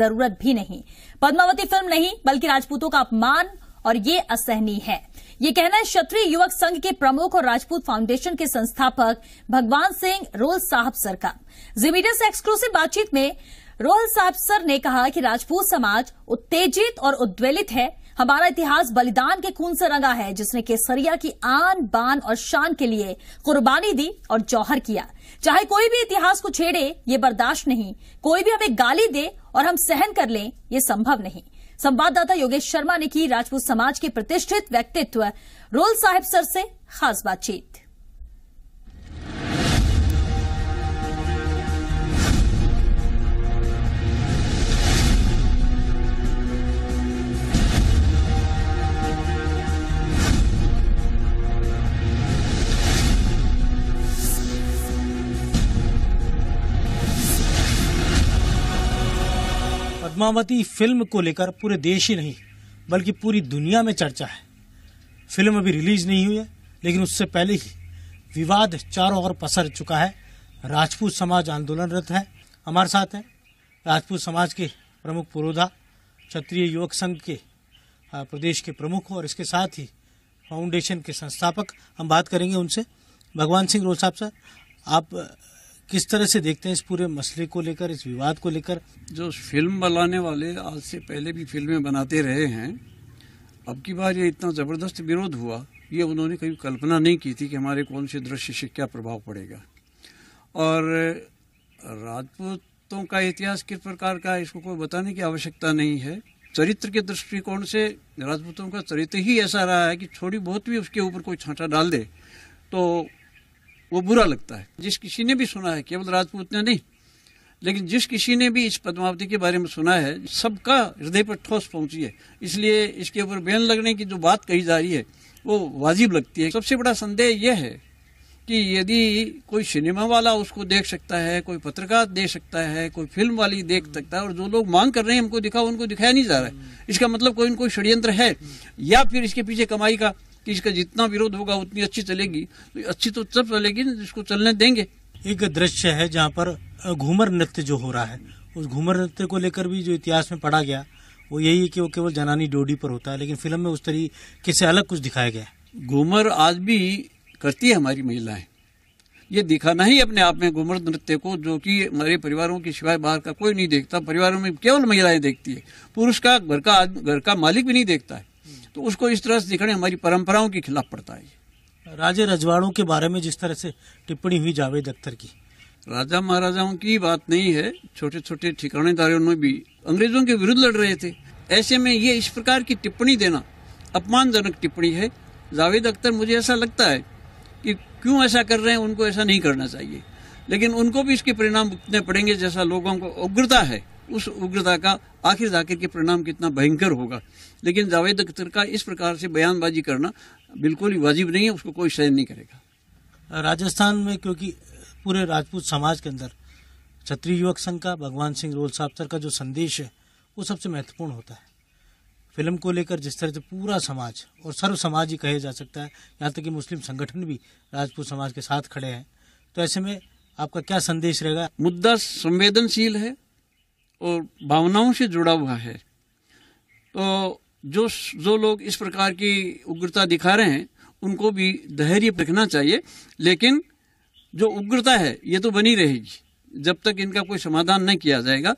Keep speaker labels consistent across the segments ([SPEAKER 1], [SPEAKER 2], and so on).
[SPEAKER 1] जरूरत भी नहीं पद्मावती फिल्म नहीं बल्कि राजपूतों का अपमान और ये असहनीय है ये कहना है क्षत्रिय युवक संघ के प्रमुख और राजपूत फाउंडेशन के संस्थापक भगवान सिंह रोल साहब सर का जी मीडिया से एक्सक्लूसिव बातचीत में रोहल साहब सर ने कहा कि राजपूत समाज उत्तेजित और उद्वेलित है हमारा इतिहास बलिदान के खून से रंगा है जिसने केसरिया की आन बान और शान के लिए कुर्बानी दी और जौहर किया चाहे कोई भी इतिहास को छेड़े ये बर्दाश्त नहीं कोई भी हमें गाली दे और हम सहन कर लें ये संभव नहीं संवाददाता योगेश शर्मा ने की राजपूत समाज के प्रतिष्ठित व्यक्तित्व रोल साहिब सर से खास बातचीत
[SPEAKER 2] पद्मावती फिल्म को लेकर पूरे देश ही नहीं बल्कि पूरी दुनिया में चर्चा है फिल्म अभी रिलीज नहीं हुई है लेकिन उससे पहले ही विवाद चारों ओर पसर चुका है राजपूत समाज आंदोलनरत है हमारे साथ हैं राजपूत समाज के प्रमुख पुरोधा क्षत्रिय युवक संघ के प्रदेश के प्रमुख और इसके साथ ही फाउंडेशन के संस्थापक हम बात करेंगे उनसे भगवान सिंह रोल साहब सर आप किस तरह से देखते हैं इस पूरे
[SPEAKER 3] मसले को लेकर इस विवाद को लेकर जो फिल्म बनाने वाले आज से पहले भी फिल्में बनाते रहे हैं अब की बार ये इतना ज़बरदस्त विरोध हुआ ये उन्होंने कभी कल्पना नहीं की थी कि हमारे कौन से दृश्य से क्या प्रभाव पड़ेगा और राजपूतों का इतिहास किस प्रकार का है इसको कोई बताने की आवश्यकता नहीं है चरित्र के दृष्टिकोण से राजपूतों का चरित्र ही ऐसा रहा है कि थोड़ी बहुत भी उसके ऊपर कोई छांटा डाल दे तो वो बुरा लगता है जिस किसी ने भी सुना है केवल राजपूत ने नहीं लेकिन जिस किसी ने भी इस पद्मावती के बारे में सुना है सबका हृदय पर ठोस पहुंची है इसलिए इसके ऊपर बैन लगने की जो बात कही जा रही है वो वाजिब लगती है सबसे बड़ा संदेह यह है कि यदि कोई सिनेमा वाला उसको देख सकता है कोई पत्रकार देख सकता है कोई फिल्म वाली देख सकता है और जो लोग मांग कर रहे हैं हमको दिखाओ उनको दिखाया नहीं जा रहा है इसका मतलब कोई कोई षड्यंत्र है या फिर इसके पीछे कमाई का कि इसका जितना विरोध होगा उतनी अच्छी चलेगी तो अच्छी तो तब चलेगी ना जिसको चलने देंगे एक दृश्य है जहाँ पर घूमर नृत्य जो हो रहा है उस घूमर नृत्य को लेकर भी जो
[SPEAKER 2] इतिहास में पढ़ा गया वो यही है कि वो केवल जनानी डोडी पर होता है लेकिन फिल्म में उस तरीके से अलग कुछ
[SPEAKER 3] दिखाया गया घूमर आज भी करती है हमारी महिलाएं ये दिखाना ही अपने आप में घूमर नृत्य को जो कि हमारे परिवारों के सिवाय बाहर का कोई नहीं देखता परिवारों में केवल महिलाएं देखती है पुरुष का घर का घर का मालिक भी नहीं देखता है तो उसको इस तरह से दिखाने हमारी परंपराओं के खिलाफ पड़ता है राजे रजवाड़ों के बारे में जिस तरह से टिप्पणी हुई जावेद अख्तर की राजा महाराजाओं की बात नहीं है छोटे छोटे ठिकानेदारों में भी अंग्रेजों के विरुद्ध लड़ रहे थे ऐसे में ये इस प्रकार की टिप्पणी देना अपमानजनक टिप्पणी है जावेद अख्तर मुझे ऐसा लगता है कि क्यों ऐसा कर रहे हैं उनको ऐसा नहीं करना चाहिए लेकिन उनको भी इसके परिणाम उतने पड़ेंगे जैसा लोगों को उग्रता है उस उग्रता का आखिर जाकिर के परिणाम कितना भयंकर होगा लेकिन जावेद अख्तर का इस प्रकार से बयानबाजी करना बिल्कुल ही वाजिब नहीं है उसको कोई सहन नहीं करेगा राजस्थान में क्योंकि
[SPEAKER 2] पूरे राजपूत समाज के अंदर क्षत्रिय युवक संघ का भगवान सिंह रोल साहब सर का जो संदेश है वो सबसे महत्वपूर्ण होता है फिल्म को लेकर जिस तरह से पूरा समाज और सर्व समाज ही कहे जा सकता है यहाँ तक कि मुस्लिम संगठन भी राजपूत समाज के साथ खड़े हैं तो ऐसे में
[SPEAKER 3] आपका क्या संदेश रहेगा मुद्दा संवेदनशील है और भावनाओं से जुड़ा हुआ है तो जो जो लोग इस प्रकार की उग्रता दिखा रहे हैं उनको भी धैर्य रखना चाहिए लेकिन जो उग्रता है ये तो बनी रहेगी जब तक इनका कोई समाधान नहीं किया जाएगा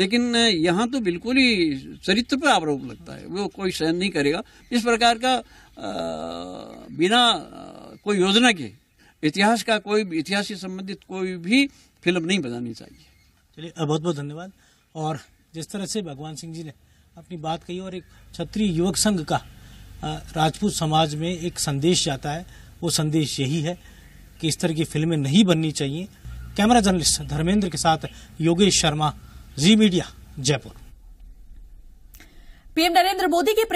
[SPEAKER 3] लेकिन यहाँ तो बिल्कुल ही चरित्र पर आरोप लगता है वो कोई सहन नहीं करेगा इस प्रकार का आ, बिना आ, कोई योजना के इतिहास का कोई इतिहास से संबंधित कोई भी फिल्म नहीं बनानी चाहिए चलिए बहुत बहुत धन्यवाद और जिस
[SPEAKER 2] तरह से भगवान सिंह जी ने अपनी बात कही और एक क्षत्रिय युवक संघ का राजपूत समाज में एक संदेश जाता है वो संदेश यही है कि इस तरह की फिल्में नहीं बननी चाहिए कैमरा जर्नलिस्ट धर्मेंद्र के साथ योगेश शर्मा जी मीडिया जयपुर
[SPEAKER 1] पीएम नरेंद्र मोदी के